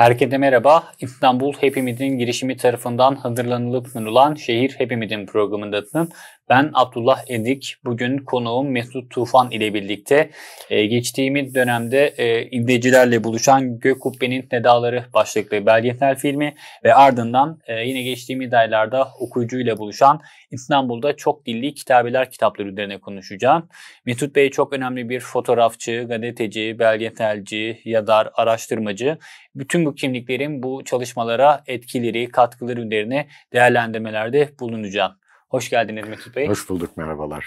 Herkese merhaba. İstanbul Hepimizin girişimi tarafından hazırlanılıp sunulan Şehir Hepimizin programındasın. Ben Abdullah Edik. Bugün konuğum Mesut Tufan ile birlikte e, geçtiğimiz dönemde e, izleyicilerle buluşan Gökkubbe'nin Nedaları başlıklı belgesel filmi ve ardından e, yine geçtiğimiz aylarda okuyucuyla buluşan İstanbul'da çok dilli kitabeler kitapları üzerine konuşacağım. Mesut Bey çok önemli bir fotoğrafçı, gazeteci, belgeselci, yazar, araştırmacı bütün bu kimliklerin bu çalışmalara etkileri, katkıları üzerine değerlendirmelerde bulunacağım. Hoş geldiniz Mesut Bey. Hoş bulduk, merhabalar.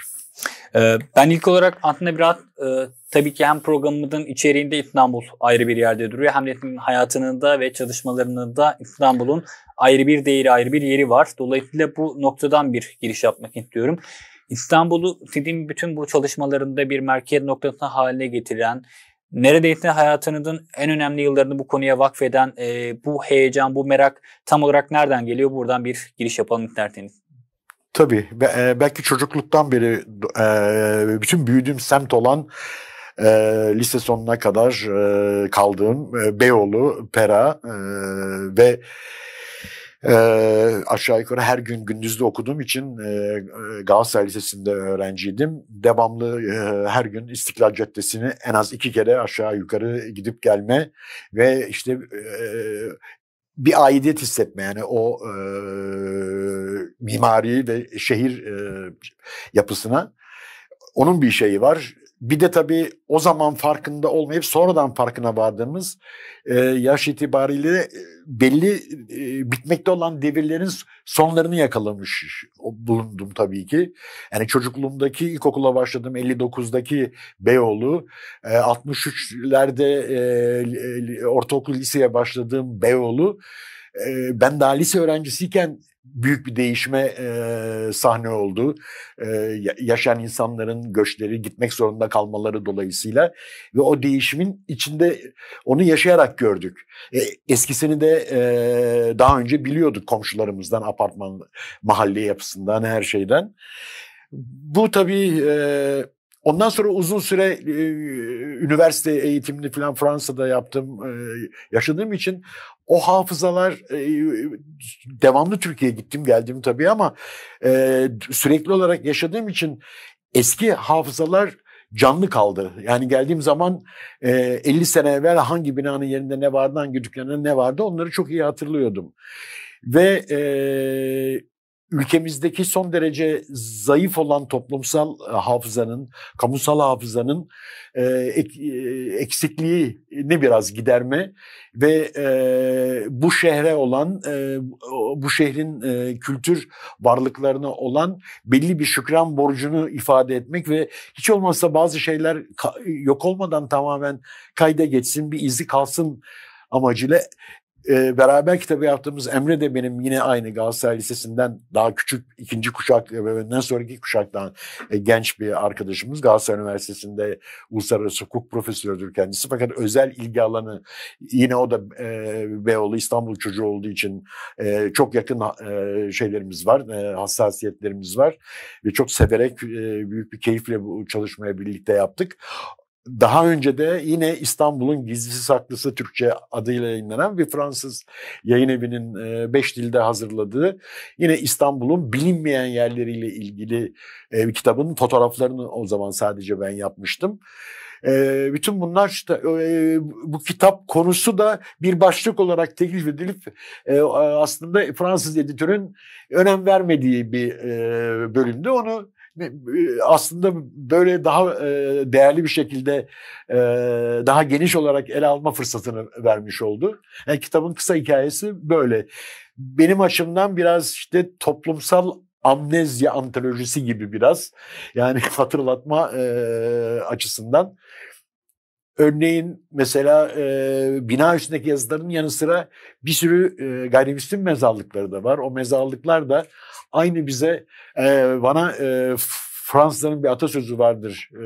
Ee, ben ilk olarak Antin biraz e, tabii ki hem programımızın içeriğinde İstanbul ayrı bir yerde duruyor. Hem de hayatının da ve çalışmalarının da İstanbul'un ayrı bir değeri, ayrı bir yeri var. Dolayısıyla bu noktadan bir giriş yapmak istiyorum. İstanbul'u dediğim bütün bu çalışmalarında bir merkez noktasına haline getiren, neredeyse hayatının en önemli yıllarını bu konuya vakfeden e, bu heyecan, bu merak tam olarak nereden geliyor? Buradan bir giriş yapalım internetin. Tabii. Be- e, belki çocukluktan beri e, bütün büyüdüğüm semt olan e, lise sonuna kadar e, kaldığım e, Beyoğlu, Pera e, ve e, aşağı yukarı her gün gündüzde okuduğum için e, Galatasaray Lisesi'nde öğrenciydim. Devamlı e, her gün İstiklal Caddesi'ni en az iki kere aşağı yukarı gidip gelme ve işte e, bir aidiyet hissetme yani o e, mimari ve şehir e, yapısına. Onun bir şeyi var. Bir de tabii o zaman farkında olmayıp sonradan farkına vardığımız e, yaş itibariyle e, belli e, bitmekte olan devirlerin sonlarını yakalamış bulundum tabii ki. Yani çocukluğumdaki ilkokula başladığım 59'daki Beyoğlu, e, 63'lerde e, e, ortaokul liseye başladığım Beyoğlu e, ben daha lise öğrencisiyken büyük bir değişime e, sahne oldu. E, yaşayan insanların göçleri gitmek zorunda kalmaları dolayısıyla ve o değişimin içinde onu yaşayarak gördük. E, eskisini de e, daha önce biliyorduk komşularımızdan, apartman, mahalle yapısından, her şeyden. Bu tabii e, Ondan sonra uzun süre e, üniversite eğitimini falan Fransa'da yaptım, e, yaşadığım için o hafızalar e, devamlı Türkiye'ye gittim geldim tabii ama e, sürekli olarak yaşadığım için eski hafızalar canlı kaldı. Yani geldiğim zaman e, 50 sene evvel hangi binanın yerinde ne vardı, hangi dükkanında ne vardı onları çok iyi hatırlıyordum. Ve e, ülkemizdeki son derece zayıf olan toplumsal e, hafızanın, kamusal hafızanın e, e, eksikliğini biraz giderme ve e, bu şehre olan, e, bu şehrin e, kültür varlıklarına olan belli bir şükran borcunu ifade etmek ve hiç olmazsa bazı şeyler yok olmadan tamamen kayda geçsin, bir izi kalsın amacıyla e, beraber kitabı yaptığımız Emre de benim yine aynı Galatasaray Lisesi'nden daha küçük ikinci kuşak ve önden sonraki kuşaktan e, genç bir arkadaşımız. Galatasaray Üniversitesi'nde uluslararası hukuk profesörüdür kendisi. Fakat özel ilgi alanı yine o da e, Beyoğlu İstanbul çocuğu olduğu için e, çok yakın e, şeylerimiz var, e, hassasiyetlerimiz var. Ve çok severek e, büyük bir keyifle bu çalışmaya birlikte yaptık daha önce de yine İstanbul'un gizlisi saklısı Türkçe adıyla yayınlanan bir Fransız yayın evinin e, beş dilde hazırladığı yine İstanbul'un bilinmeyen yerleriyle ilgili e, bir kitabın fotoğraflarını o zaman sadece ben yapmıştım. E, bütün bunlar işte bu kitap konusu da bir başlık olarak teklif edilip aslında Fransız editörün önem vermediği bir bölümde onu e, aslında böyle daha e, değerli bir şekilde e, daha geniş olarak ele alma fırsatını vermiş oldu. Yani kitabın kısa hikayesi böyle. Benim açımdan biraz işte toplumsal amnezya antolojisi gibi biraz yani hatırlatma açısından. Örneğin mesela e, bina üstündeki yazıların yanı sıra bir sürü e, gayrimüslim mezarlıkları da var. O mezarlıklar da aynı bize e, bana e, Fransızların bir atasözü vardır. E,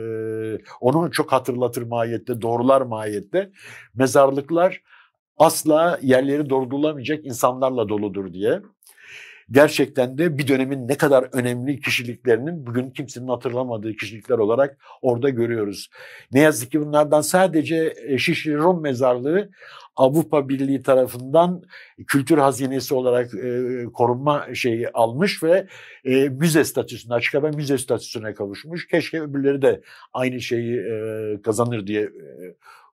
onu çok hatırlatır mahiyette, doğrular mahiyette. Mezarlıklar asla yerleri doldurulamayacak insanlarla doludur diye gerçekten de bir dönemin ne kadar önemli kişiliklerinin bugün kimsenin hatırlamadığı kişilikler olarak orada görüyoruz. Ne yazık ki bunlardan sadece e, Şişli Rum Mezarlığı Avrupa Birliği tarafından kültür hazinesi olarak e, korunma şeyi almış ve e, müze statüsüne, açık hava müze statüsüne kavuşmuş. Keşke öbürleri de aynı şeyi e, kazanır diye e,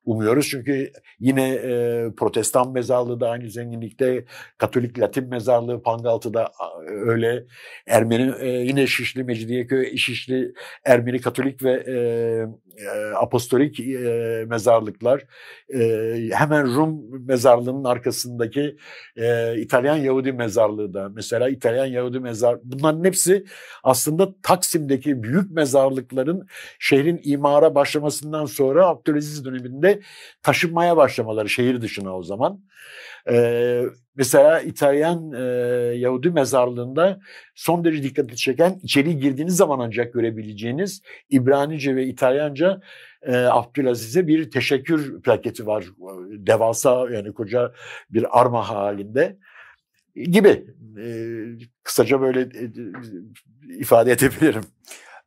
umuyoruz. Çünkü yine e, protestan mezarlığı da aynı zenginlikte, Katolik Latin mezarlığı Pangaltı da öyle. Ermeni e, yine Şişli Mecidiyeköy, Şişli Ermeni Katolik ve e, e, apostolik e, mezarlıklar. E, hemen Rum mezarlığının arkasındaki e, İtalyan Yahudi mezarlığı da mesela İtalyan Yahudi mezar. Bunların hepsi aslında Taksim'deki büyük mezarlıkların şehrin imara başlamasından sonra Abdülaziz döneminde gibi taşınmaya başlamaları şehir dışına o zaman. Ee, mesela İtalyan e, Yahudi mezarlığında son derece dikkatli çeken içeri girdiğiniz zaman ancak görebileceğiniz İbranice ve İtalyanca e, Abdülaziz'e bir teşekkür plaketi var. Devasa yani koca bir arma halinde gibi. E, kısaca böyle e, e ifade edebilirim.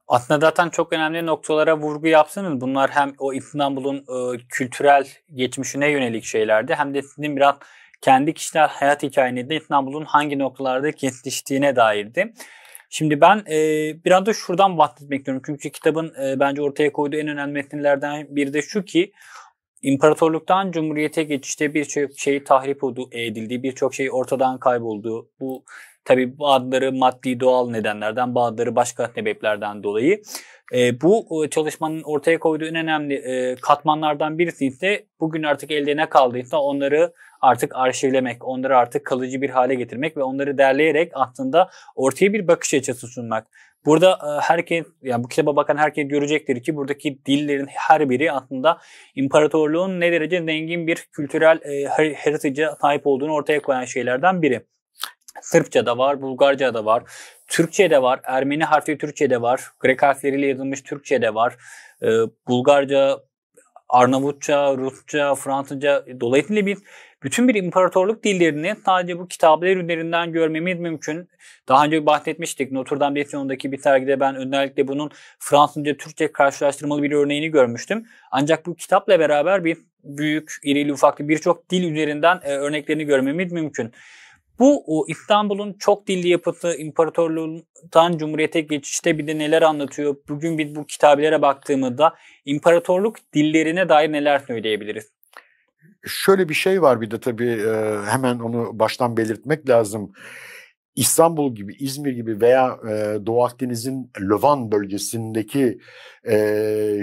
Aslında zaten çok önemli noktalara vurgu yapsanız bunlar hem o İstanbul'un e, kültürel geçmişine yönelik şeylerdi hem de sizin biraz kendi kişisel hayat hikayenizde İstanbul'un hangi noktalarda kesiştiğine dairdi. Şimdi ben e, biraz da şuradan bahsetmek istiyorum. Çünkü kitabın e, bence ortaya koyduğu en önemli metinlerden biri de şu ki İmparatorluktan cumhuriyete geçişte birçok şey tahrip edildi, birçok şey ortadan kayboldu. Bu Tabi bazıları maddi doğal nedenlerden, bazıları başka sebeplerden dolayı. Ee, e, bu çalışmanın ortaya koyduğu en önemli e, katmanlardan birisi ise bugün artık elde ne kaldıysa onları artık arşivlemek, onları artık kalıcı bir hale getirmek ve onları derleyerek aslında ortaya bir bakış açısı sunmak. Burada e, herkes, yani bu kitaba bakan herkes görecektir ki buradaki dillerin her biri aslında imparatorluğun ne derece zengin bir kültürel e, heritage'e sahip olduğunu ortaya koyan şeylerden biri. Sırpça da var, Bulgarca da var, Türkçe de var, Ermeni harfi Türkçe de var, Grek harfleriyle yazılmış Türkçe de var, ee, Bulgarca, Arnavutça, Rusça, Fransızca. Dolayısıyla biz bütün bir imparatorluk dillerini sadece bu kitaplar üzerinden görmemiz mümkün. Daha önce bahsetmiştik. Notre Dame Desyon'daki bir sergide ben özellikle bunun Fransızca Türkçe karşılaştırmalı bir örneğini görmüştüm. Ancak bu kitapla beraber bir büyük, irili ufaklı birçok dil üzerinden e, örneklerini görmemiz mümkün. Bu İstanbul'un çok dilli yapısı, imparatorluktan cumhuriyete geçişte bir de neler anlatıyor? Bugün bir bu kitabelere baktığımızda imparatorluk dillerine dair neler söyleyebiliriz? Şöyle bir şey var bir de tabii e, hemen onu baştan belirtmek lazım. İstanbul gibi, İzmir gibi veya e, Doğu Akdeniz'in Lovan bölgesindeki e,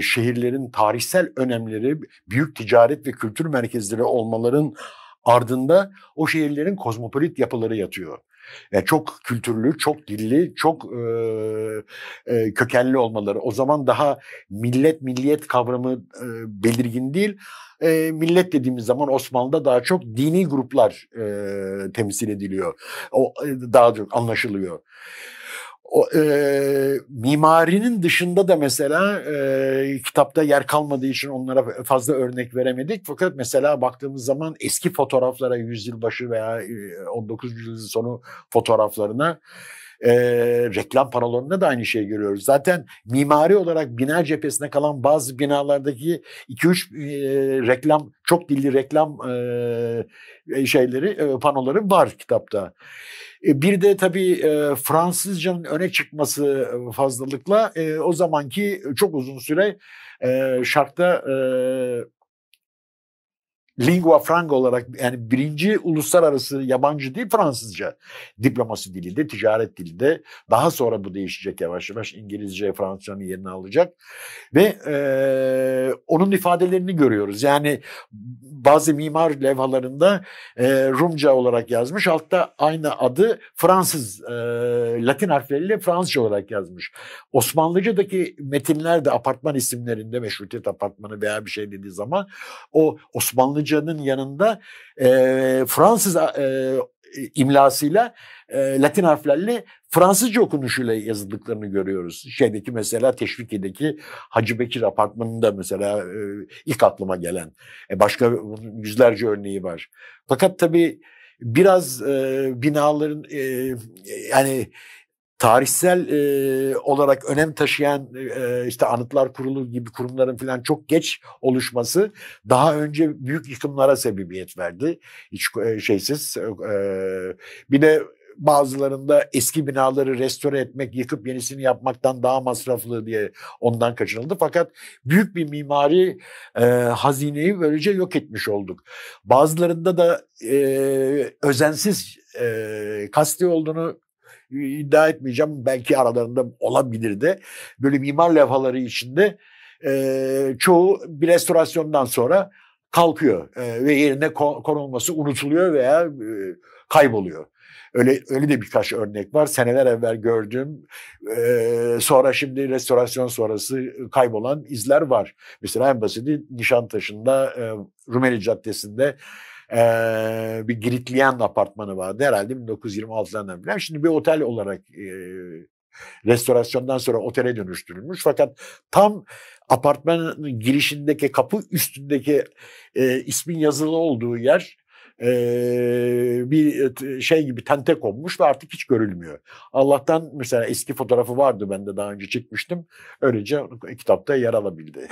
şehirlerin tarihsel önemleri, büyük ticaret ve kültür merkezleri olmaların ardında o şehirlerin kozmopolit yapıları yatıyor. Yani e, çok kültürlü, çok dilli, çok e, e, kökenli olmaları. O zaman daha millet milliyet kavramı e, belirgin değil. E, millet dediğimiz zaman Osmanlı'da daha çok dini gruplar e, temsil ediliyor. O e, daha çok anlaşılıyor e, mimarinin dışında da mesela e, kitapta yer kalmadığı için onlara fazla örnek veremedik. Fakat mesela baktığımız zaman eski fotoğraflara yüzyılbaşı veya 19. E, yüzyıl sonu fotoğraflarına e, reklam paralarında da aynı şeyi görüyoruz. Zaten mimari olarak bina cephesine kalan bazı binalardaki 2-3 e, reklam, çok dilli reklam e, şeyleri, e, panoları var kitapta. E, bir de tabii e, Fransızcanın öne çıkması e, fazlalıkla o zamanki çok uzun süre şarkta lingua franca olarak yani birinci uluslararası yabancı dil Fransızca diplomasi dilinde, ticaret dilinde. Daha sonra bu değişecek yavaş yavaş İngilizce, Fransızcanın yerini alacak. Ve e, onun ifadelerini görüyoruz. Yani bazı mimar levhalarında e, Rumca olarak yazmış. Altta aynı adı Fransız, e, Latin harfleriyle Fransızca olarak yazmış. Osmanlıca'daki metinlerde apartman isimlerinde meşrutiyet apartmanı veya bir şey dediği zaman o Osmanlı Arapçanın yanında e, Fransız e, imlasıyla e, Latin harflerle Fransızca okunuşuyla yazıldıklarını görüyoruz. Şeydeki mesela Teşviki'deki Hacı Bekir apartmanında mesela e, ilk aklıma gelen e, başka yüzlerce örneği var. Fakat tabii biraz e, binaların e, yani tarihsel e, olarak önem taşıyan e, e işte anıtlar kurulu gibi kurumların falan çok geç oluşması daha önce büyük yıkımlara sebebiyet verdi. Hiç e, şeysiz. E, bir de bazılarında eski binaları restore etmek, yıkıp yenisini yapmaktan daha masraflı diye ondan kaçınıldı. Fakat büyük bir mimari e, hazineyi böylece yok etmiş olduk. Bazılarında da e, özensiz e, kasti olduğunu iddia etmeyeceğim. Belki aralarında olabilirdi. Böyle mimar levhaları içinde çoğu bir restorasyondan sonra kalkıyor ve yerine konulması unutuluyor veya kayboluyor. Öyle öyle de birkaç örnek var. Seneler evvel gördüğüm, e, sonra şimdi restorasyon sonrası kaybolan izler var. Mesela en basiti Nişantaşı'nda e, Rumeli Caddesi'nde ee, bir Gritlian apartmanı vardı herhalde 1926'lardan falan. Şimdi bir otel olarak e, restorasyondan sonra otele dönüştürülmüş. Fakat tam apartmanın girişindeki kapı üstündeki e, ismin yazılı olduğu yer e, bir şey gibi tente konmuş ve artık hiç görülmüyor. Allah'tan mesela eski fotoğrafı vardı bende daha önce çekmiştim. Öylece kitapta yer alabildi.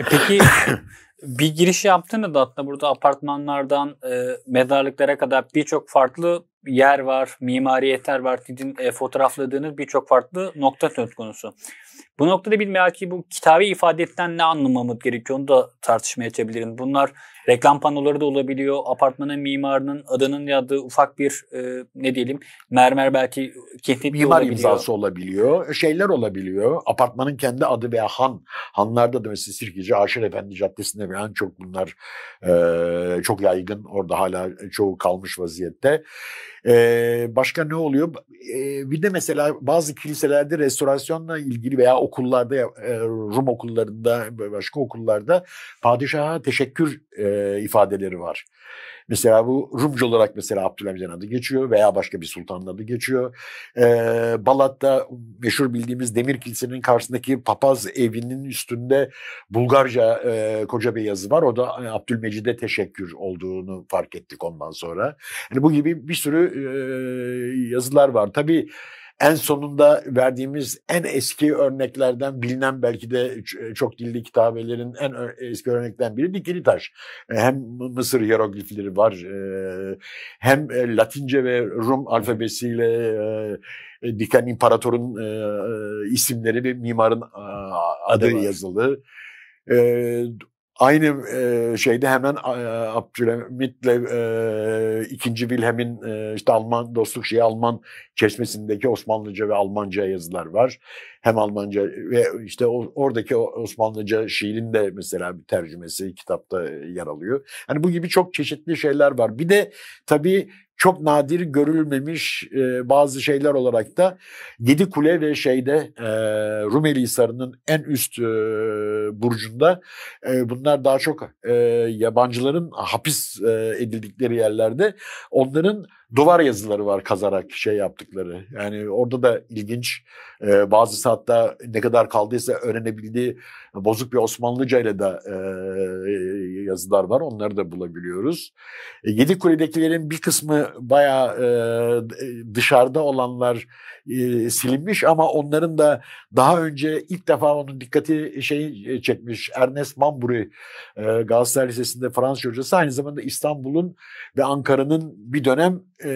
E, peki Bir giriş yaptığını da aslında burada apartmanlardan e, mezarlıklara kadar birçok farklı yer var, mimari yeter var. Sizin e, fotoğrafladığınız birçok farklı nokta söz konusu. Bu noktada bir belki bu kitabi ifadetten ne anlamamız gerekiyor onu da tartışmaya açabilirim. Bunlar reklam panoları da olabiliyor. Apartmanın mimarının adının yazdığı ufak bir e, ne diyelim mermer belki kesinlikle Mimar olabiliyor. imzası olabiliyor. E, şeyler olabiliyor. Apartmanın kendi adı veya han. Hanlarda da mesela Sirkeci Aşır Efendi Caddesi'nde muhtemelen çok bunlar e, çok yaygın. Orada hala çoğu kalmış vaziyette. E, başka ne oluyor? E, bir de mesela bazı kiliselerde restorasyonla ilgili veya okullarda e, Rum okullarında başka okullarda padişaha teşekkür e, ifadeleri var. Mesela bu Rumcu olarak mesela Abdülhamid'in adı geçiyor veya başka bir sultanın adı geçiyor. Ee, Balat'ta meşhur bildiğimiz Demir Kilisenin karşısındaki papaz evinin üstünde Bulgarca e, koca bir yazı var. O da e, Abdülmecid'e teşekkür olduğunu fark ettik ondan sonra. Yani bu gibi bir sürü e, yazılar var. Tabii en sonunda verdiğimiz en eski örneklerden bilinen belki de e, çok dilli kitabelerin en e, eski örneklerinden biri dikili taş. E, hem Mısır hieroglifleri var hem Latince ve Rum alfabesiyle diken imparatorun isimleri ve mimarın adı Adem yazılı. Var. Aynı e, şeyde hemen e, Abdülhamit'le e, ikinci Wilhelm'in e, işte Alman dostluk şeyi Alman çeşmesindeki Osmanlıca ve Almanca yazılar var. Hem Almanca ve işte oradaki Osmanlıca şiirin de mesela bir tercümesi kitapta yer alıyor. Hani bu gibi çok çeşitli şeyler var. Bir de tabii çok nadir görülmemiş e, bazı şeyler olarak da Yedi Kule ve şeyde e, Rumeli Hisarı'nın en üst e, burcunda e, bunlar daha çok e, yabancıların hapis e, edildikleri yerlerde onların duvar yazıları var kazarak şey yaptıkları. Yani orada da ilginç. E, bazısı hatta ne kadar kaldıysa öğrenebildiği bozuk bir Osmanlıca ile de e, yazılar var. Onları da bulabiliyoruz. E, Yedi Kule'dekilerin bir kısmı bayağı e, dışarıda olanlar e, silinmiş ama onların da daha önce ilk defa onun dikkati şey çekmiş Ernest Mamburi e, Galatasaray Lisesi'nde Fransız hocası aynı zamanda İstanbul'un ve Ankara'nın bir dönem e,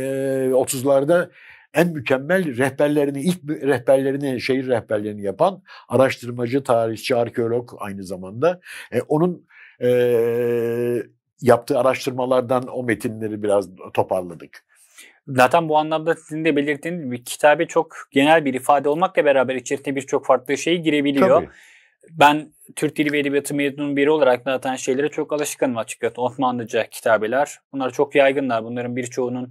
30'larda en mükemmel rehberlerini, ilk rehberlerini, şehir rehberlerini yapan araştırmacı, tarihçi, arkeolog aynı zamanda. E, onun e, yaptığı araştırmalardan o metinleri biraz toparladık. Zaten bu anlamda sizin de belirttiğiniz gibi kitabe çok genel bir ifade olmakla beraber içerisinde birçok farklı şey girebiliyor. Tabii ben Türk Dili ve Edebiyatı mezunun biri olarak zaten şeylere çok alışkınım açıkçası. Osmanlıca kitabeler. Bunlar çok yaygınlar. Bunların birçoğunun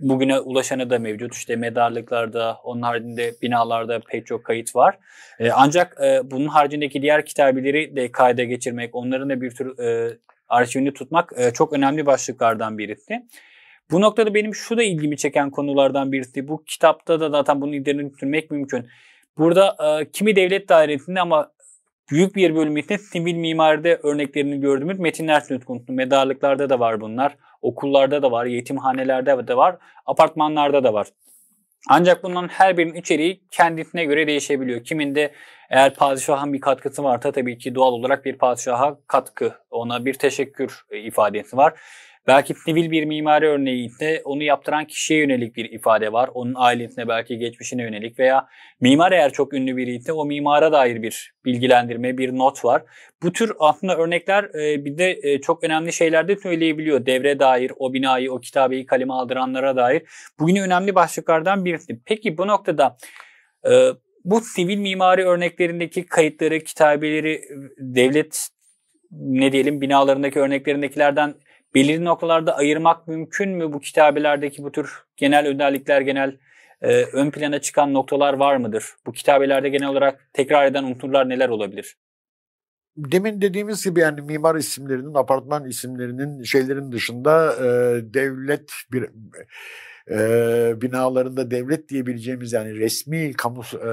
bugüne ulaşanı da mevcut. İşte medarlıklarda, onun haricinde binalarda pek çok kayıt var. E, ancak e, bunun haricindeki diğer kitabeleri de kayda geçirmek, onların da bir tür e, arşivini tutmak e, çok önemli başlıklardan birisi. Bu noktada benim şu da ilgimi çeken konulardan birisi. Bu kitapta da zaten bunu ileri götürmek mümkün. Burada e, kimi devlet dairesinde ama büyük bir bölümü ise sivil mimaride örneklerini gördüğümüz metinler söz konusu. Medarlıklarda da var bunlar. Okullarda da var, yetimhanelerde de var, apartmanlarda da var. Ancak bunların her birinin içeriği kendisine göre değişebiliyor. Kiminde eğer padişahın bir katkısı varsa tabii ki doğal olarak bir padişaha katkı, ona bir teşekkür ifadesi var. Belki sivil bir mimari örneğinde onu yaptıran kişiye yönelik bir ifade var. Onun ailesine belki geçmişine yönelik veya mimar eğer çok ünlü biriyse o mimara dair bir bilgilendirme, bir not var. Bu tür aslında örnekler e, bir de e, çok önemli şeyler de söyleyebiliyor. Devre dair, o binayı, o kitabeyi kaleme aldıranlara dair. Bugün önemli başlıklardan birisi. Peki bu noktada e, bu sivil mimari örneklerindeki kayıtları, kitabeleri devlet ne diyelim binalarındaki örneklerindekilerden belirli noktalarda ayırmak mümkün mü? Bu kitabelerdeki bu tür genel özellikler, genel e, ön plana çıkan noktalar var mıdır? Bu kitabelerde genel olarak tekrar eden unsurlar neler olabilir? Demin dediğimiz gibi yani mimar isimlerinin, apartman isimlerinin şeylerin dışında e, devlet bir e, binalarında devlet diyebileceğimiz yani resmi kamu e,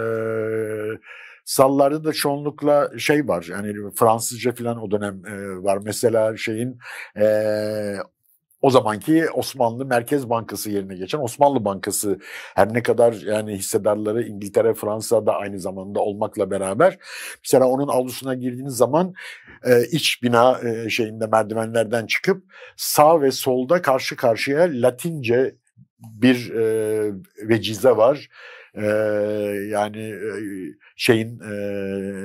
Sallarda da çoğunlukla şey var yani Fransızca falan o dönem e, var. Mesela şeyin e, o zamanki Osmanlı Merkez Bankası yerine geçen Osmanlı Bankası her ne kadar yani hissedarları İngiltere, Fransa da aynı zamanda olmakla beraber mesela onun avlusuna girdiğiniz zaman e, iç bina e, şeyinde merdivenlerden çıkıp sağ ve solda karşı karşıya Latince bir e, vecize var e, yani e, şeyin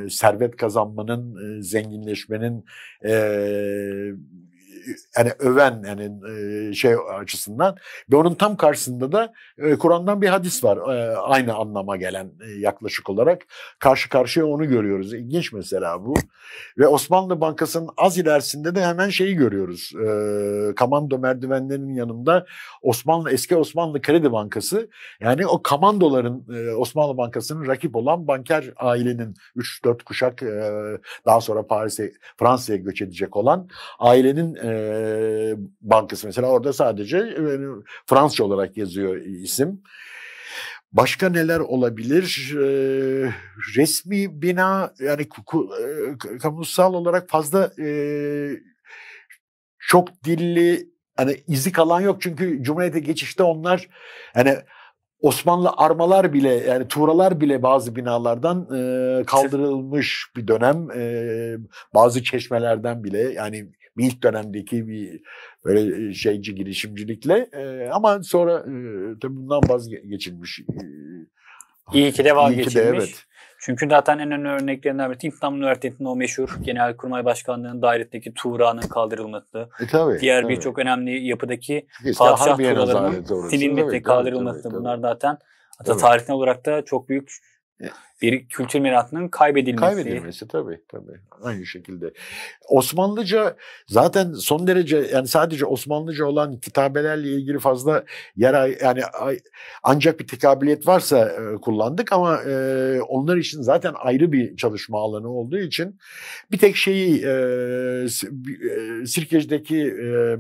e, servet kazanmanın, e, zenginleşmenin e, yani öven yani e, şey açısından ve onun tam karşısında da e, Kur'an'dan bir hadis var e, aynı anlama gelen yaklaşık olarak karşı karşıya onu görüyoruz ilginç mesela bu ve Osmanlı Bankası'nın az ilerisinde de hemen şeyi görüyoruz kamando merdivenlerinin yanında Osmanlı eski Osmanlı Kredi Bankası yani o kamandoların Osmanlı Bankası'nın rakip olan banker ailenin 3-4 kuşak daha sonra Paris'e Fransa'ya göç edecek olan ailenin e, Bankası mesela orada sadece e, Fransızca olarak yazıyor isim. Başka neler olabilir? E, resmi bina yani kuku, e, kamusal olarak fazla e, çok dilli hani izi kalan yok çünkü Cumhuriyet'e geçişte onlar hani Osmanlı armalar bile yani tuğralar bile bazı binalardan e, kaldırılmış bir dönem e, bazı çeşmelerden bile yani ilk dönemdeki bir böyle şeyci girişimcilikle e, ama sonra e, tabii bundan vazgeçilmiş. E, İyi ki de vazgeçilmiş. ki de, evet. Çünkü zaten en önemli örneklerinden biri İstanbul Üniversitesi'nin o meşhur Genelkurmay Başkanlığı'nın dairetteki Tuğra'nın kaldırılması. E, tabii, diğer birçok önemli yapıdaki Kesin padişah Tuğra'larının silinmesi kaldırılması. Tabii, tabii, Bunlar zaten hatta tarihsel olarak da çok büyük e, bir kültür mirasının kaybedilmesi. Kaybedilmesi tabii tabii. Aynı şekilde. Osmanlıca zaten son derece yani sadece Osmanlıca olan kitabelerle ilgili fazla yer yani ancak bir tekabiliyet varsa e, kullandık ama e, onlar için zaten ayrı bir çalışma alanı olduğu için bir tek şeyi Sirkeci'deki e,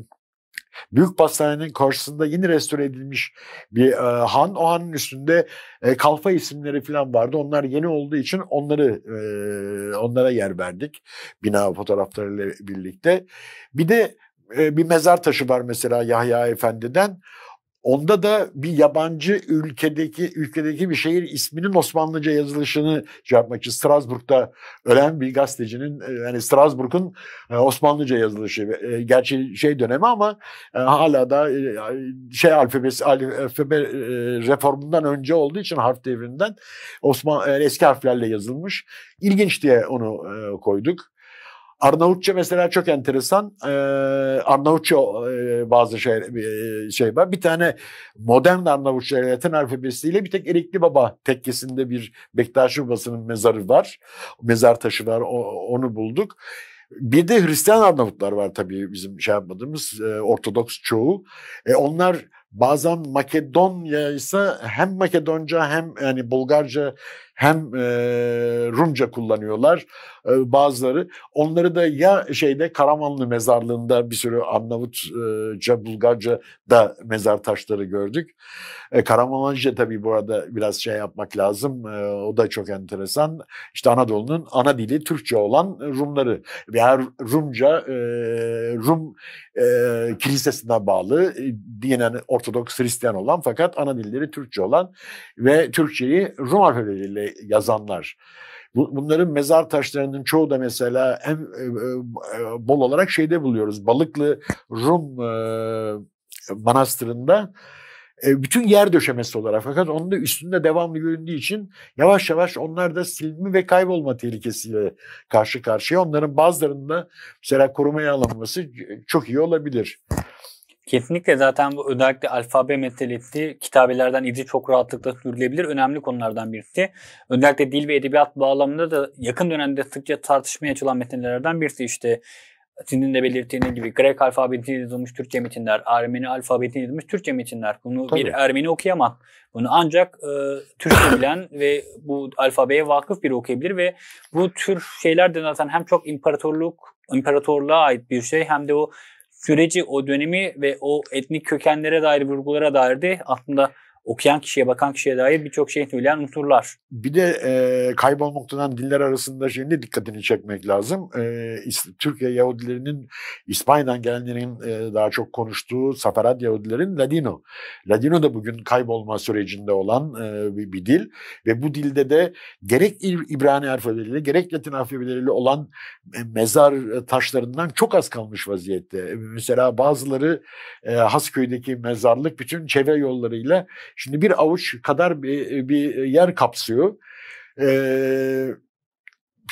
Büyük pastanenin karşısında yeni restore edilmiş bir e, han. O hanın üstünde e, kalfa isimleri falan vardı. Onlar yeni olduğu için onları e, onlara yer verdik. Bina fotoğraflarıyla birlikte. Bir de e, bir mezar taşı var mesela Yahya Efendi'den. Onda da bir yabancı ülkedeki ülkedeki bir şehir isminin Osmanlıca yazılışını şey yapmak için Strasbourg'da ölen bir gazetecinin e, yani Strasbourg'un e, Osmanlıca yazılışı e, gerçi şey dönemi ama hala da şey alfabesi alfabe reformundan önce olduğu için harf devrinden Osman eski harflerle yazılmış. İlginç diye onu koyduk. Arnavutça mesela çok enteresan. Ee, Arnavutça e, bazı şey, e, şey var. Bir tane modern Arnavutça Latin alfabesiyle bir tek Erikli Baba tekkesinde bir Bektaşi Babası'nın mezarı var. Mezar taşı var. O, onu bulduk. Bir de Hristiyan Arnavutlar var tabii bizim şey yapmadığımız e, Ortodoks çoğu. E, onlar bazen Makedonya ise hem Makedonca hem yani Bulgarca hem e, Rumca kullanıyorlar e, bazıları. Onları da ya şeyde Karamanlı mezarlığında bir sürü Arnavutça, Bulgarca da mezar taşları gördük. E, Karamanlıca tabii bu arada biraz şey yapmak lazım. E, o da çok enteresan. İşte Anadolu'nun ana dili Türkçe olan Rumları veya yani Rumca e, Rum e, kilisesine bağlı e, dinen hani Ortodoks Hristiyan olan fakat ana dilleri Türkçe olan ve Türkçeyi Rum alfabeleriyle yazanlar. Bunların mezar taşlarının çoğu da mesela hem e, e, bol olarak şeyde buluyoruz. Balıklı Rum e, manastırında bütün yer döşemesi olarak fakat onun da üstünde devamlı göründüğü için yavaş yavaş onlar da silinme ve kaybolma tehlikesiyle karşı karşıya. Onların bazılarında mesela korumaya alınması çok iyi olabilir. Kesinlikle zaten bu özellikle alfabe meselesi kitabelerden izi çok rahatlıkla sürülebilir. Önemli konulardan birisi. Özellikle dil ve edebiyat bağlamında da yakın dönemde sıkça tartışmaya açılan metinlerden birisi işte sizin de belirttiğiniz gibi Grek alfabetini yazılmış Türkçe metinler, Ermeni alfabetini yazılmış Türkçe metinler. Bunu Tabii. bir Ermeni okuyamaz. Bunu ancak e, Türkçe bilen ve bu alfabeye vakıf biri okuyabilir ve bu tür şeyler de zaten hem çok imparatorluk, imparatorluğa ait bir şey hem de o süreci, o dönemi ve o etnik kökenlere dair vurgulara dair aslında okuyan kişiye, bakan kişiye dair birçok şey söyleyen unsurlar. Bir de e, kaybolmaktan diller arasında şimdi dikkatini çekmek lazım. E, Türkiye Yahudilerinin, İspanya'dan gelenlerin e, daha çok konuştuğu Safarad Yahudilerin Ladino. Ladino da bugün kaybolma sürecinde olan e, bir, bir dil ve bu dilde de gerek İbrani alfabeleriyle gerek Latin alfabeleriyle olan e, mezar taşlarından çok az kalmış vaziyette. E, mesela bazıları e, Hasköy'deki mezarlık bütün çevre yollarıyla Şimdi bir avuç kadar bir, bir yer kapsıyor. Ee,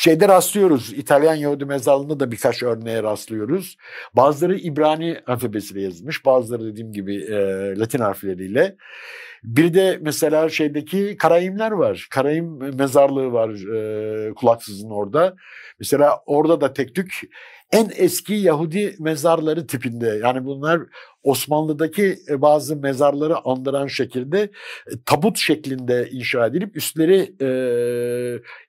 şeyde rastlıyoruz. İtalyan Yahudi mezarlığında da birkaç örneğe rastlıyoruz. Bazıları İbrani alfabesiyle yazılmış. Bazıları dediğim gibi e, Latin harfleriyle. Bir de mesela şeydeki Karayimler var. Karayim mezarlığı var e, Kulaksız'ın orada. Mesela orada da tek tük en eski Yahudi mezarları tipinde. Yani bunlar Osmanlı'daki e, bazı mezarları andıran şekilde e, tabut şeklinde inşa edilip üstleri e,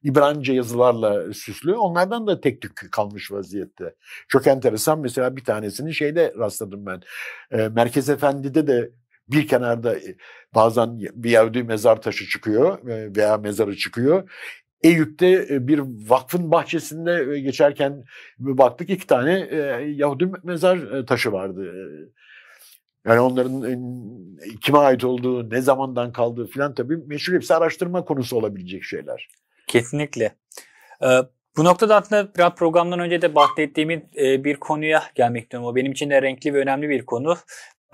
İbranice yazılarla süslü. Onlardan da tek tük kalmış vaziyette. Çok enteresan mesela bir tanesini şeyde rastladım ben. E, Merkez Efendi'de de bir kenarda e, bazen bir Yahudi mezar taşı çıkıyor veya mezarı çıkıyor. Eyüp'te e, bir vakfın bahçesinde e, geçerken baktık iki tane e, Yahudi mezar taşı vardı. Yani onların kime ait olduğu, ne zamandan kaldığı filan tabii meşhur hepsi araştırma konusu olabilecek şeyler. Kesinlikle. bu noktada aslında biraz programdan önce de bahsettiğim bir konuya gelmek istiyorum. O benim için de renkli ve önemli bir konu.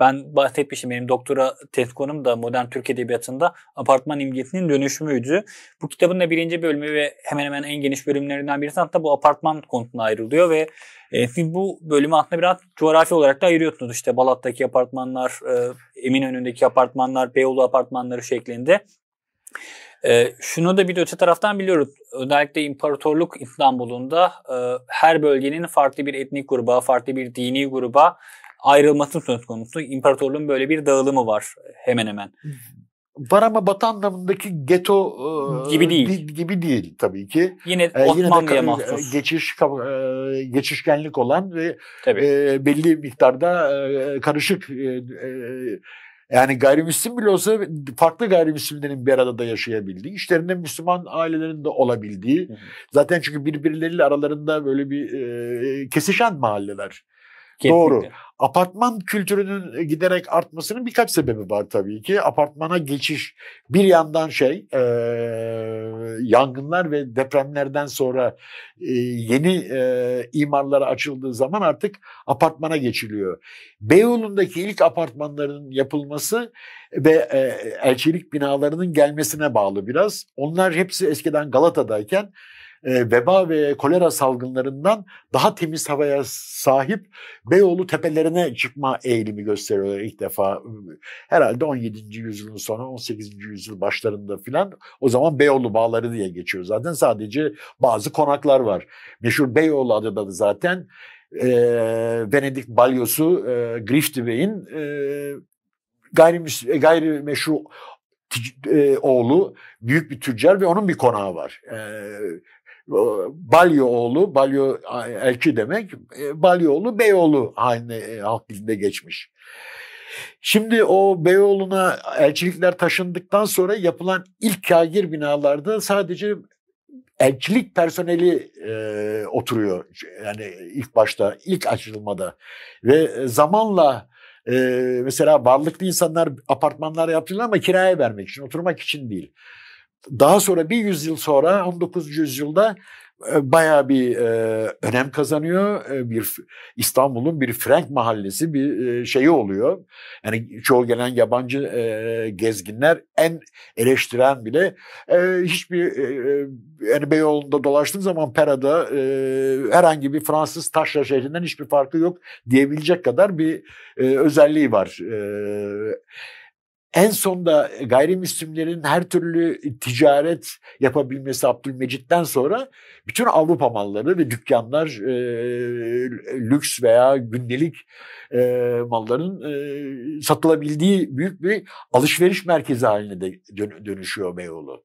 Ben bahsetmişim benim doktora tez konum da modern Türk Edebiyatı'nda apartman imgesinin dönüşümüydü. Bu kitabın da birinci bölümü ve hemen hemen en geniş bölümlerinden birisi hatta bu apartman konusuna ayrılıyor ve e, siz bu bölümü aslında biraz coğrafi olarak da ayırıyorsunuz. İşte Balat'taki apartmanlar, e, Eminönü'ndeki apartmanlar, Beyoğlu apartmanları şeklinde. E, şunu da bir de öte taraftan biliyoruz. Özellikle İmparatorluk İstanbul'unda e, her bölgenin farklı bir etnik gruba, farklı bir dini gruba ayrılması söz konusu. İmparatorluğun böyle bir dağılımı var hemen hemen. Var ama Batı anlamındaki geto e, gibi değil. Di, gibi değil tabii ki. Yine ee, Osmanlı'ya e, mahsus. Geçiş, e, geçişkenlik olan ve E, belli miktarda e, karışık e, yani gayrimüslim bile olsa farklı gayrimüslimlerin bir arada da yaşayabildiği, işlerinde Müslüman ailelerin de olabildiği. Hı hı. Zaten çünkü birbirleriyle aralarında böyle bir e, kesişen mahalleler. Kesinlikle. Doğru. Apartman kültürünün e, giderek artmasının birkaç sebebi var tabii ki. Apartmana geçiş bir yandan şey e, yangınlar ve depremlerden sonra e, yeni e, imarlara açıldığı zaman artık apartmana geçiliyor. Beyoğlu'ndaki ilk apartmanların yapılması ve e, elçilik binalarının gelmesine bağlı biraz. Onlar hepsi eskiden Galata'dayken e, veba ve kolera salgınlarından daha temiz havaya sahip Beyoğlu tepelerine çıkma eğilimi gösteriyorlar ilk defa. Herhalde 17. yüzyılın sonu 18. yüzyıl başlarında filan o zaman Beyoğlu bağları diye geçiyor zaten sadece bazı konaklar var. Meşhur Beyoğlu adı da zaten e, Venedik balyosu e, Grifti Bey'in e, e gayrimeşru, gayrimeşru e, oğlu büyük bir tüccar ve onun bir konağı var. E, Balyoğlu, Balyo elçi demek, e, Balyoğlu Beyoğlu haline e, halk dilinde geçmiş. Şimdi o Beyoğlu'na elçilikler taşındıktan sonra yapılan ilk kagir binalarda sadece elçilik personeli e, oturuyor. Yani ilk başta, ilk açılmada. Ve zamanla e, mesela varlıklı insanlar apartmanlar yaptılar ama kiraya vermek için, oturmak için değil. Daha sonra bir yüzyıl sonra 19. yüzyılda e, bayağı bir e, önem kazanıyor. E, bir İstanbul'un bir Frank mahallesi bir e, şeyi oluyor. Yani çoğu gelen yabancı e, gezginler en eleştiren bile e, hiçbir e, e, yani Beyoğlu'nda dolaştığın zaman Pera'da e, herhangi bir Fransız taşra şehrinden hiçbir farkı yok diyebilecek kadar bir e, özelliği var. E, en sonda e, gayrimüslimlerin her türlü ticaret yapabilmesi Abdülmecit'ten sonra bütün Avrupa malları ve dükkanlar e, lüks veya gündelik e, malların e, satılabildiği büyük bir alışveriş merkezi haline de dönüşüyor Beyoğlu.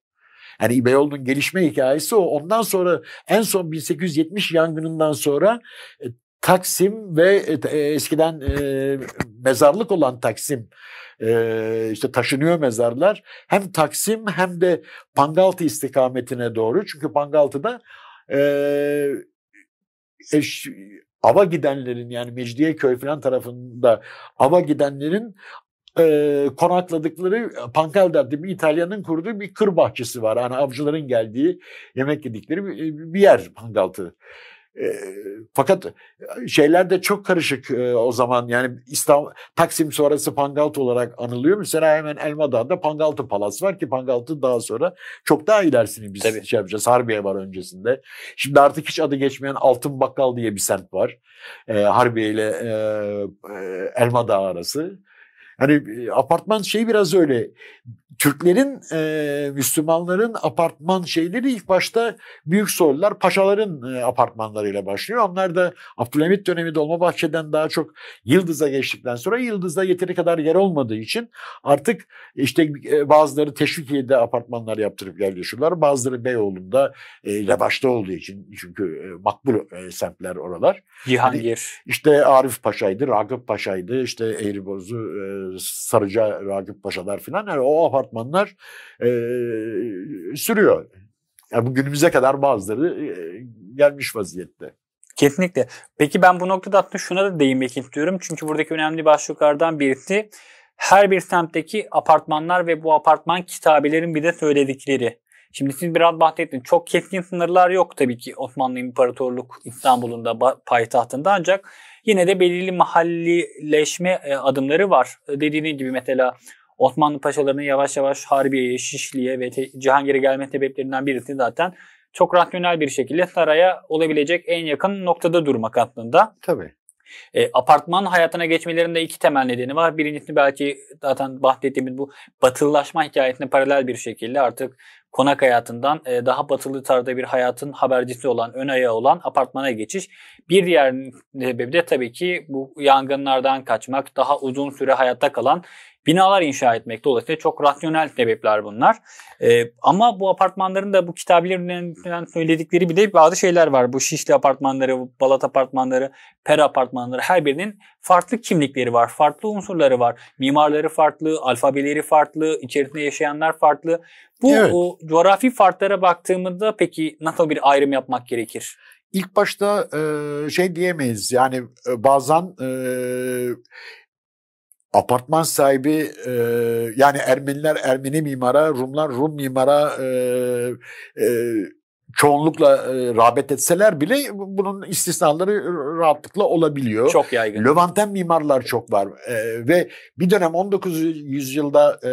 Yani Beyoğlu'nun gelişme hikayesi o. Ondan sonra en son 1870 yangınından sonra e, Taksim ve e, e, eskiden e, mezarlık olan Taksim işte taşınıyor mezarlar. Hem Taksim hem de Pangaltı istikametine doğru. Çünkü Pangaltı'da e, eş, ava gidenlerin yani Mecidiyeköy falan tarafında ava gidenlerin e, konakladıkları Pankalder diye bir İtalya'nın kurduğu bir kır bahçesi var. Yani avcıların geldiği, yemek yedikleri bir, bir yer Pangaltı fakat şeyler de çok karışık o zaman yani İstanbul, Taksim sonrası Pangaltı olarak anılıyor. Mesela hemen elma dağında Pangaltı Palas var ki Pangaltı daha sonra çok daha ilerisini biz Tabii. şey yapacağız. Harbiye var öncesinde. Şimdi artık hiç adı geçmeyen Altın Bakkal diye bir semt var. E, Harbiye ile e, Elmadağ arası. Hani apartman şeyi biraz öyle Türklerin, e, Müslümanların apartman şeyleri ilk başta büyük soylular paşaların e, apartmanlarıyla başlıyor. Onlar da Abdülhamit dönemi Dolmabahçe'den daha çok Yıldız'a geçtikten sonra Yıldız'da yeteri kadar yer olmadığı için artık işte e, bazıları Teşvikiye'de apartmanlar yaptırıp yerleşiyorlar. Bazıları Beyoğlu'nda e, başta olduğu için çünkü e, makbul e, semtler oralar. Cihangir. Hani yani işte Arif Paşa'ydı, Ragıp Paşa'ydı, işte Eğribozu, e, Sarıca Ragıp Paşa'lar filan. Yani o apartman apartmanlar e, sürüyor. Yani bugünümüze kadar bazıları e, gelmiş vaziyette. Kesinlikle. Peki ben bu noktada aslında şuna da değinmek istiyorum. Çünkü buradaki önemli başlıklardan birisi her bir semtteki apartmanlar ve bu apartman kitabelerin bir de söyledikleri. Şimdi siz biraz bahsettiniz. Çok keskin sınırlar yok tabii ki Osmanlı İmparatorluk İstanbul'un da payitahtında ancak yine de belirli mahallileşme adımları var. Dediğiniz gibi mesela Osmanlı paşalarının yavaş yavaş Harbiye'ye, Şişli'ye ve Cihangir'e gelme sebeplerinden birisi zaten çok rasyonel bir şekilde saraya olabilecek en yakın noktada durmak aslında. Tabii. E, apartman hayatına geçmelerinde iki temel nedeni var. Birincisi belki zaten bahsettiğimiz bu batılılaşma hikayesine paralel bir şekilde artık konak hayatından e, daha batılı tarzda bir hayatın habercisi olan, ön ayağı olan apartmana geçiş. Bir diğer sebebi de tabii ki bu yangınlardan kaçmak, daha uzun süre hayatta kalan binalar inşa etmek Dolayısıyla çok rasyonel sebepler bunlar. E, ama bu apartmanların da bu kitabilerin söyledikleri bir de bazı şeyler var. Bu Şişli apartmanları, Balat apartmanları, per apartmanları her birinin farklı kimlikleri var, farklı unsurları var. Mimarları farklı, alfabeleri farklı, içerisinde yaşayanlar farklı. Bu evet. o, coğrafi farklara baktığımızda peki nasıl bir ayrım yapmak gerekir? İlk başta e, şey diyemeyiz yani e, bazen e, apartman sahibi e, yani Ermeniler Ermeni mimara, Rumlar Rum mimara e, e, çoğunlukla e, rağbet etseler bile bunun istisnaları rahatlıkla olabiliyor. Çok yaygın. Levanten mimarlar çok var e, ve bir dönem 19. yüzyılda e,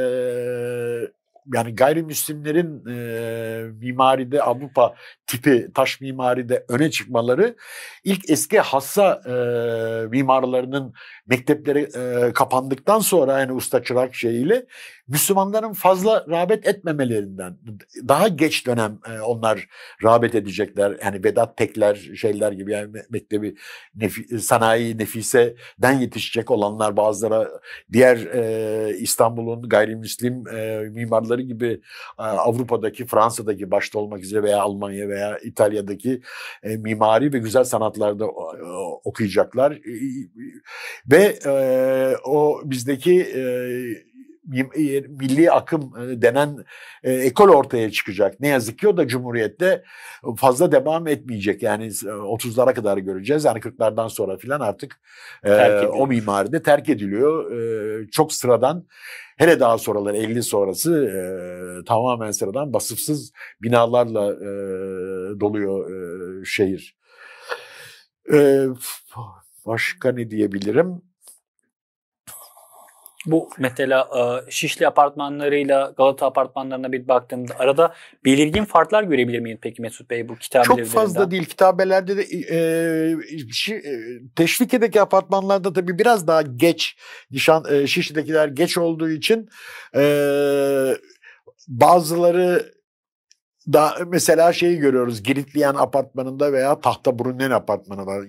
yani gayrimüslimlerin e, mimaride Avrupa tipi taş mimaride öne çıkmaları ilk eski hassa e, mimarlarının mektepleri e, kapandıktan sonra yani usta çırak şeyiyle Müslümanların fazla rağbet etmemelerinden daha geç dönem e, onlar rağbet edecekler. Yani Vedat Tekler şeyler gibi yani mektebi nefi, sanayi nefiseden yetişecek olanlar bazıları diğer e, İstanbul'un gayrimüslim e, mimarları oldukları gibi e, Avrupa'daki, Fransa'daki başta olmak üzere veya Almanya veya İtalya'daki e, mimari ve güzel sanatlarda e, okuyacaklar. Ve o bizdeki e, milli akım e, denen e, ekol ortaya çıkacak. Ne yazık ki o da Cumhuriyet'te fazla devam etmeyecek. Yani 30'lara kadar göreceğiz. Yani 40'lardan sonra filan artık terk o mimari de terk ediliyor. çok sıradan hele daha sonraları 50 sonrası tamamen sıradan basıfsız binalarla doluyor şehir. başka ne diyebilirim? bu mesela e, Şişli apartmanlarıyla Galata apartmanlarına bir baktığımda arada belirgin farklar görebilir miyiz peki Mesut Bey bu kitabelerden? Çok fazla değil. Kitabelerde de e, e şi, e, Teşvike'deki apartmanlarda tabii biraz daha geç nişan e, Şişli'dekiler geç olduğu için e, bazıları daha mesela şeyi görüyoruz. giritliyen apartmanında veya Tahta Brunnen apartmanında.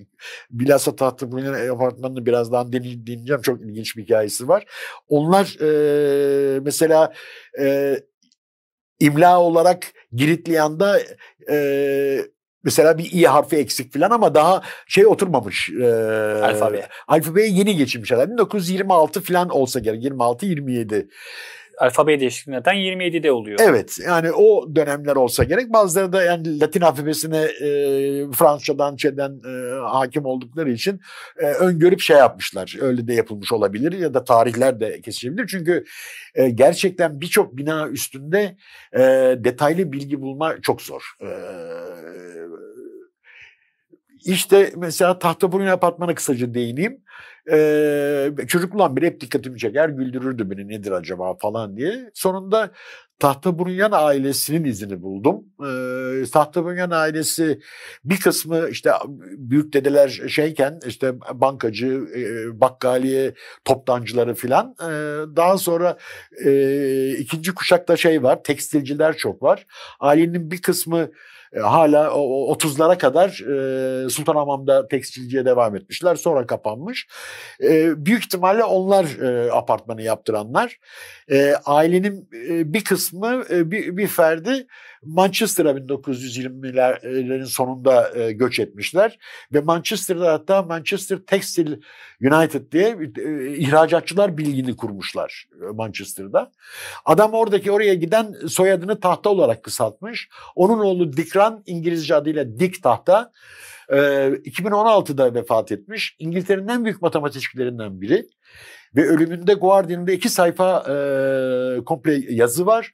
Bilhassa Tahta Brunnen apartmanını birazdan dinleyeceğim. Çok ilginç bir hikayesi var. Onlar e, mesela e, imla olarak Giritliyan'da e, mesela bir i harfi eksik falan ama daha şey oturmamış. E, Alfabe Alfabeye yeni geçmiş. 1926 falan olsa gerek. 26-27 alfabe değişikliği zaten 27'de oluyor. Evet yani o dönemler olsa gerek. Bazıları da yani Latin alfabesine e, Fransızcadan, Çeden e, hakim oldukları için e, öngörüp şey yapmışlar. Öyle de yapılmış olabilir ya da tarihler de kesişebilir. Çünkü e, gerçekten birçok bina üstünde e, detaylı bilgi bulma çok zor. E, işte mesela Tahtaburun Apartmanı kısaca değineyim. Ee, çocukluğumdan beri hep dikkatimi çeker, güldürürdü beni nedir acaba falan diye. Sonunda tahta Tahtaburunyan ailesinin izini buldum. Ee, Tahtaburunyan ailesi bir kısmı işte büyük dedeler şeyken işte bankacı, e, bakkaliye toptancıları filan. Ee, daha sonra e, ikinci kuşakta şey var, tekstilciler çok var. Ailenin bir kısmı e, hala 30'lara kadar e, tekstilciye devam etmişler. Sonra kapanmış. E, büyük ihtimalle onlar e, apartmanı yaptıranlar. ailenin bir kısmı bir ferdi Manchester'a 1920'lerin sonunda e, göç etmişler ve Manchester'da hatta Manchester Textile United diye e, ihracatçılar bilgini kurmuşlar e, Manchester'da. Adam oradaki oraya giden soyadını tahta olarak kısaltmış. Onun oğlu Dikran İngilizce adıyla Dik Tahta 2016'da e, vefat etmiş. İngiltere'nin en büyük matematikçilerinden biri ve ölümünde Guardian'da iki sayfa e, komple yazı var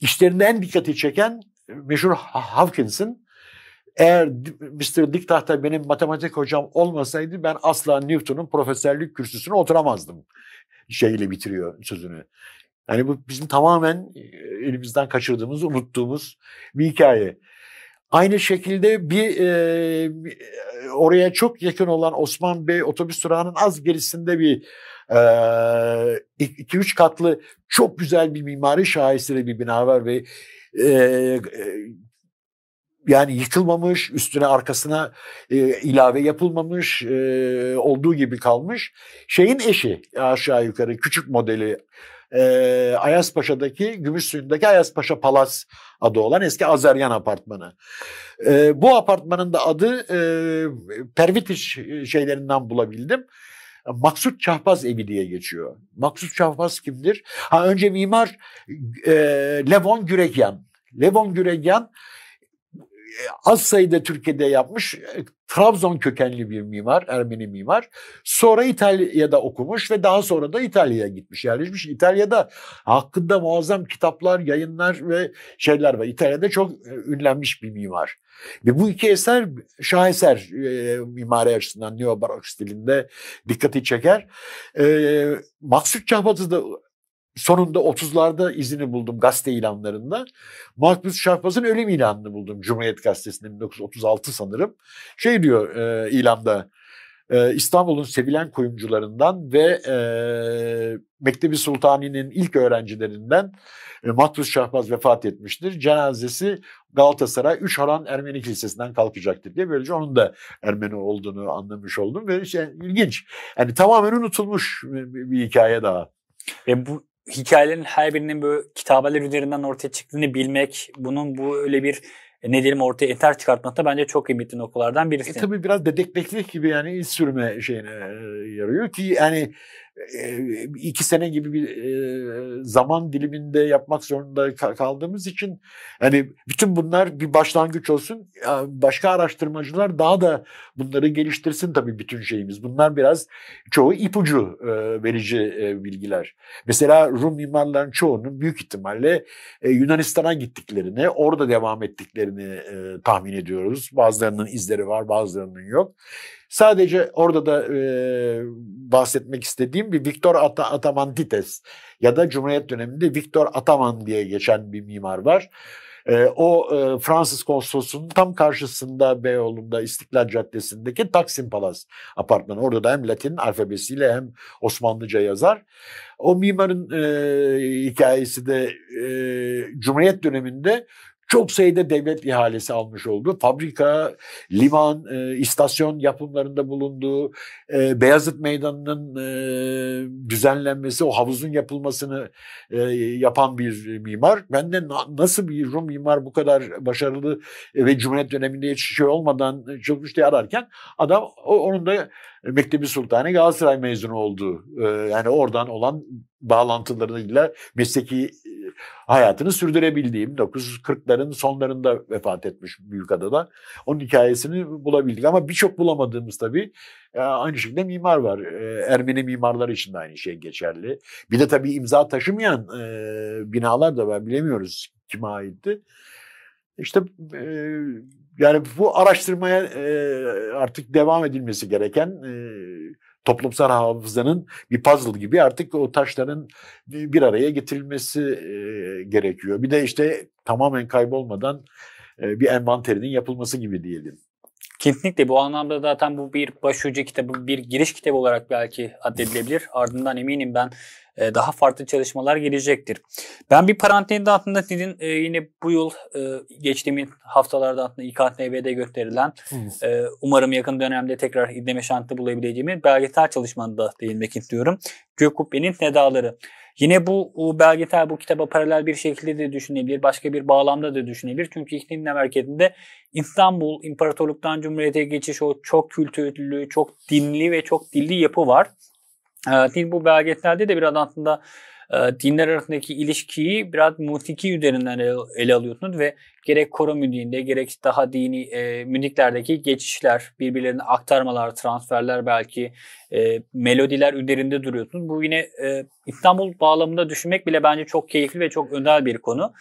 İşlerinde en dikkati çeken e, meşhur Hawkins'in eğer Mr. Dick Tahta benim matematik hocam olmasaydı ben asla Newton'un profesörlük kürsüsüne oturamazdım şeyle bitiriyor sözünü. Yani bu bizim tamamen e, elimizden kaçırdığımız, unuttuğumuz bir hikaye. Aynı şekilde bir e, oraya çok yakın olan Osman Bey otobüs durağının az gerisinde bir 2-3 e, iki, üç katlı çok güzel bir mimari şaheseri bir bina var ve e, e, yani yıkılmamış, üstüne arkasına e, ilave yapılmamış, e, olduğu gibi kalmış. Şeyin eşi aşağı yukarı küçük modeli e, Ayaspaşa'daki, Gümüşsuyundaki Ayaspaşa Palas adı olan eski Azeryan apartmanı. E, bu apartmanın da adı e, Pervitiş e, şeylerinden bulabildim. Maksut Çahbaz evi diye geçiyor. Maksut Çahbaz kimdir? Ha önce mimar e, Levon Güregyan. Levon Güregyan e, az sayıda Türkiye'de yapmış Trabzon kökenli bir mimar, Ermeni mimar. Sonra İtalya'da okumuş ve daha sonra da İtalya'ya gitmiş, yerleşmiş. Şey, İtalya'da hakkında muazzam kitaplar, yayınlar ve şeyler var. İtalya'da çok e, ünlenmiş bir mimar. Ve bu iki eser şaheser e, mimari açısından neobarok stilinde dikkati çeker. E, Maksut Çahbatı'da Sonunda 30'larda izini buldum gazete ilanlarında. Mahpus Şahbaz'ın ölüm ilanını buldum Cumhuriyet Gazetesi'nde 1936 sanırım. Şey diyor e, ilanda e, İstanbul'un sevilen kuyumcularından ve e, Mektebi Sultani'nin ilk öğrencilerinden e, Mahpus Şahbaz vefat etmiştir. Cenazesi Galatasaray 3 Haran Ermeni Kilisesi'nden kalkacaktır diye böylece onun da Ermeni olduğunu anlamış oldum. Ve şey, ilginç yani tamamen unutulmuş bir hikaye daha. E bu hikayelerin her birinin böyle kitabeler üzerinden ortaya çıktığını bilmek, bunun bu öyle bir e, ne diyelim ortaya eter çıkartmakta bence çok kıymetli noktalardan birisi. E, tabii biraz dedektiflik gibi yani iz sürme şeyine e, yarıyor ki yani iki sene gibi bir zaman diliminde yapmak zorunda kaldığımız için hani bütün bunlar bir başlangıç olsun. Başka araştırmacılar daha da bunları geliştirsin tabii bütün şeyimiz. Bunlar biraz çoğu ipucu verici bilgiler. Mesela Rum mimarların çoğunun büyük ihtimalle Yunanistan'a gittiklerini, orada devam ettiklerini tahmin ediyoruz. Bazılarının izleri var, bazılarının yok. Sadece orada da e, bahsetmek istediğim bir Victor At- Atamantites ya da Cumhuriyet döneminde Victor Ataman diye geçen bir mimar var. E, o e, Fransız konsolosunun tam karşısında Beyoğlu'nda İstiklal Caddesi'ndeki Taksim Palas apartmanı. Orada da hem Latin alfabesiyle hem Osmanlıca yazar. O mimarın e, hikayesi de e, Cumhuriyet döneminde çok sayıda devlet ihalesi almış oldu. Fabrika, liman, e, istasyon yapımlarında bulunduğu, e, Beyazıt Meydanı'nın e, düzenlenmesi, o havuzun yapılmasını e, yapan bir mimar. Ben de na- nasıl bir Rum mimar bu kadar başarılı e, ve Cumhuriyet döneminde hiç şey olmadan çıkmış diye ararken adam o, onun da Mektebi Sultanı Galatasaray mezunu oldu. E, yani oradan olan bağlantılarıyla mesleki e, hayatını sürdürebildiğim 1940'ların sonlarında vefat etmiş Büyükada'da. Onun hikayesini bulabildik ama birçok bulamadığımız tabii e, aynı şekilde mimar var. E, Ermeni mimarlar için de aynı şey geçerli. Bir de tabii imza taşımayan e, binalar da var bilemiyoruz kime aitti. İşte yani bu araştırmaya artık devam edilmesi gereken toplumsal hafızanın bir puzzle gibi artık o taşların bir araya getirilmesi e, gerekiyor. Bir de işte tamamen kaybolmadan e, bir envanterinin yapılması gibi diyelim. Kesinlikle bu anlamda zaten bu bir başucu kitabı, bir giriş kitabı olarak belki addedilebilir. Ardından eminim ben e, daha farklı çalışmalar gelecektir. Ben bir parantezde aslında sizin e, yine bu yıl e, geçtiğimiz haftalarda aslında İKTV'de gösterilen e, umarım yakın dönemde tekrar izleme şansı bulabileceğimi belgesel da değinmek istiyorum. Gökubbe'nin Nedaları. Yine bu belgesel bu kitaba paralel bir şekilde de düşünebilir. Başka bir bağlamda da düşünebilir. Çünkü iklim hareketinde İstanbul İmparatorluktan Cumhuriyete geçiş o çok kültürlü, çok dinli ve çok dilli yapı var. Dil ee, bu belgeselde de biraz aslında ee, dinler arasındaki ilişkiyi biraz musiki üzerinden ele, alıyorsunuz ve gerek koro müziğinde gerek daha dini e, müziklerdeki geçişler, birbirlerine aktarmalar, transferler belki e, melodiler üzerinde duruyorsunuz. Bu yine e, İstanbul bağlamında düşünmek bile bence çok keyifli ve çok önemli bir konu.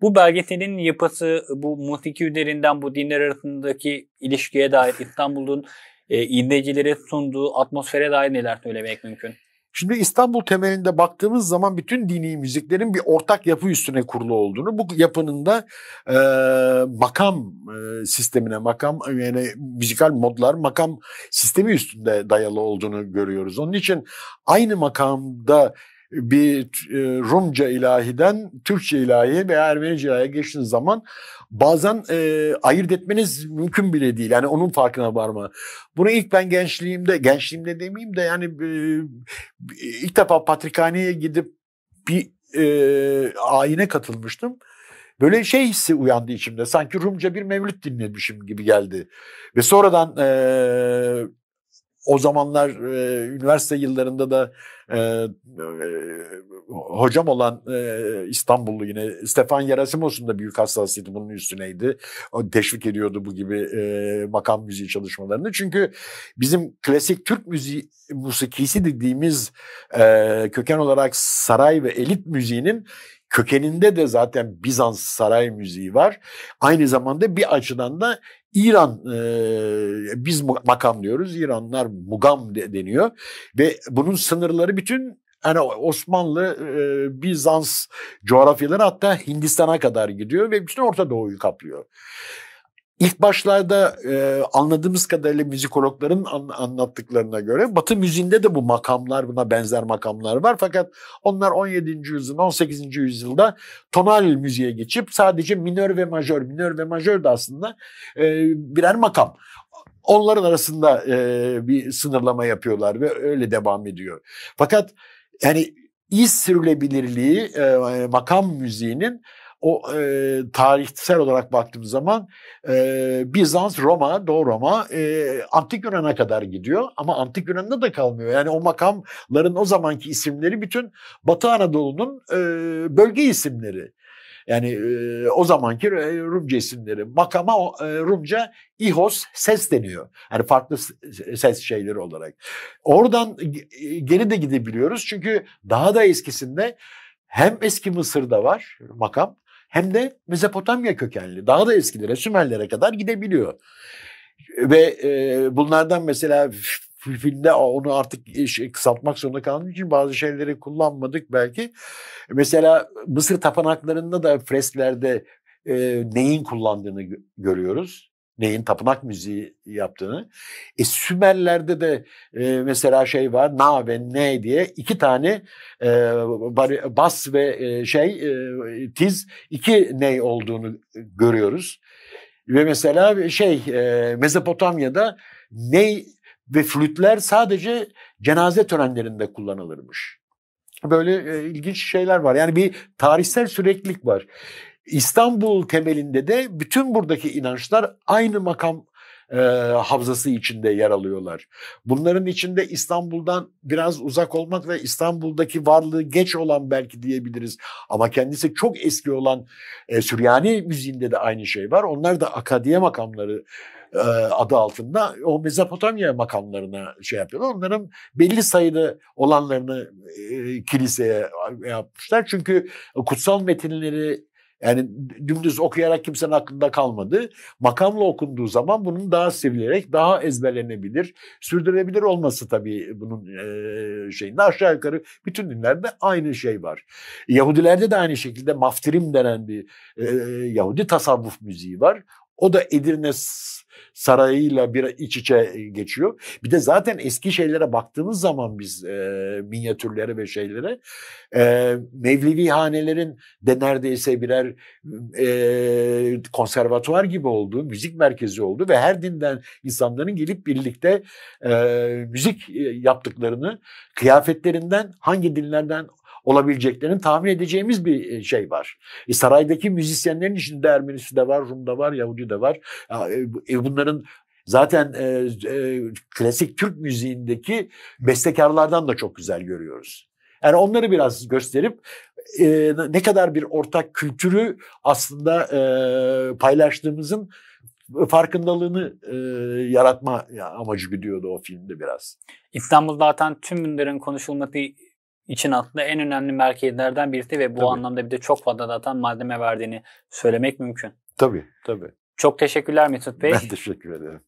Bu belgeselin yapısı, bu musiki üzerinden bu dinler arasındaki ilişkiye dair İstanbul'un e, izleyicilere sunduğu atmosfere dair neler söylemek mümkün? Şimdi İstanbul temelinde baktığımız zaman bütün dini müziklerin bir ortak yapı üstüne kurulu olduğunu, bu yapının da e, makam e, sistemine, makam yani müzikal modlar makam sistemi üstünde dayalı olduğunu görüyoruz. Onun için aynı makamda bir e, Rumca ilahiden Türkçe ilahi veya Ermenice ilahiye geçtiğiniz zaman bazen e, ayırt etmeniz mümkün bile değil. Yani onun farkına varma. Bunu ilk ben gençliğimde, gençliğimde demeyeyim de yani e, ilk defa patrikhaneye gidip bir e, ayine katılmıştım. Böyle şey hissi uyandı içimde. Sanki Rumca bir mevlüt dinlemişim gibi geldi. Ve sonradan e, o zamanlar e, üniversite yıllarında da e, e, hocam olan e, İstanbullu yine Stefan Yarasimos'un da büyük hassasiyeti bunun üstüneydi. O teşvik ediyordu bu gibi e, makam müziği çalışmalarını. Çünkü bizim klasik Türk müziği musikisi dediğimiz e, köken olarak saray ve elit müziğinin kökeninde de zaten Bizans saray müziği var. Aynı zamanda bir açıdan da İran e, biz makam diyoruz. İranlar mugam de, deniyor ve bunun sınırları bütün hani Osmanlı, e, Bizans coğrafyaları hatta Hindistan'a kadar gidiyor ve bütün Orta Doğu'yu kaplıyor. İlk başlarda e, anladığımız kadarıyla müzikologların an, anlattıklarına göre Batı müziğinde de bu makamlar buna benzer makamlar var. Fakat onlar 17. yüzyılda 18. yüzyılda tonal müziğe geçip sadece minör ve majör, minör ve majör de aslında e, birer makam. Onların arasında e, bir sınırlama yapıyorlar ve öyle devam ediyor. Fakat yani iz sürülebilirliği e, makam müziğinin o e, tarihsel olarak baktığım zaman e, Bizans, Roma, Doğu Roma, e, Antik Yunan'a kadar gidiyor ama Antik Yunan'da da kalmıyor. Yani o makamların o zamanki isimleri bütün Batı Anadolu'nun e, bölge isimleri. Yani e, o zamanki e, Rumca isimleri. Makama e, Rumca İhos ses deniyor. Yani farklı e, ses şeyleri olarak. Oradan e, geri de gidebiliyoruz. Çünkü daha da eskisinde hem eski Mısır'da var makam hem de Mezopotamya kökenli. Daha da eskilere, Sümerlere kadar gidebiliyor. Ve e, bunlardan mesela filmde onu artık e, şey, kısaltmak zorunda kaldığım için bazı şeyleri kullanmadık belki. Mesela Mısır tapınaklarında da fresklerde e, neyin kullandığını görüyoruz neyin tapınak müziği yaptığını. E, Sümerlerde de e, mesela şey var na ve ne diye iki tane e, bas ve e, şey e, tiz iki ney olduğunu görüyoruz. Ve mesela şey e, Mezopotamya'da ney ve flütler sadece cenaze törenlerinde kullanılırmış. Böyle e, ilginç şeyler var. Yani bir tarihsel süreklilik var. İstanbul temelinde de bütün buradaki inançlar aynı makam e, havzası içinde yer alıyorlar. Bunların içinde İstanbul'dan biraz uzak olmak ve İstanbul'daki varlığı geç olan belki diyebiliriz ama kendisi çok eski olan e, Süryani müziğinde de aynı şey var. Onlar da akadiye makamları e, adı altında o Mezopotamya makamlarına şey yapıyorlar. Onların belli sayıda olanlarını e, kiliseye yapmışlar. Çünkü kutsal metinleri yani dümdüz okuyarak kimsenin aklında kalmadı. Makamla okunduğu zaman bunun daha sevilerek, daha ezberlenebilir, sürdürülebilir olması tabii bunun şeyinde aşağı yukarı bütün dinlerde aynı şey var. Yahudilerde de aynı şekilde maftirim denen bir Yahudi tasavvuf müziği var. O da Edirne sarayıyla bir iç içe e, geçiyor. Bir de zaten eski şeylere baktığınız zaman biz e, minyatürlere ve şeylere e, Mevlevi hanelerin de neredeyse birer e, konservatuvar gibi olduğu, müzik merkezi oldu ve her dinden insanların gelip birlikte e, müzik e, yaptıklarını kıyafetlerinden hangi dinlerden olabileceklerini tahmin edeceğimiz bir e, şey var. E, saraydaki müzisyenlerin içinde Ermenisi de var, Rum da var, Yahudi de var. E, e, bunların Zaten e, e, klasik Türk müziğindeki bestekarlardan da çok güzel görüyoruz. Yani onları biraz gösterip e, ne kadar bir ortak kültürü aslında e, paylaştığımızın farkındalığını e, yaratma amacı gidiyordu o filmde biraz. İstanbul zaten tüm bunların konuşulması için aslında en önemli merkezlerden birisi ve bu tabii. anlamda bir de çok fazla zaten malzeme verdiğini söylemek mümkün. Tabii, tabii. Çok teşekkürler Mesut Bey. Ben teşekkür ederim.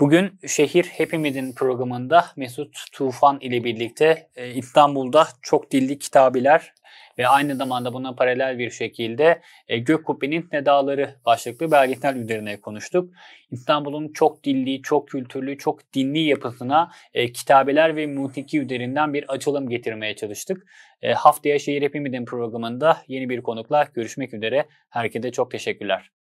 Bugün Şehir Hepimizin programında Mesut Tufan ile birlikte e, İstanbul'da çok dilli kitabiler ve aynı zamanda buna paralel bir şekilde e, Gök Kubbe'nin Nedaları başlıklı belgesel üzerine konuştuk. İstanbul'un çok dilli, çok kültürlü, çok dinli yapısına e, kitabeler ve musiki üzerinden bir açılım getirmeye çalıştık. E, haftaya Şehir Hepimizin programında yeni bir konukla görüşmek üzere. Herkese çok teşekkürler.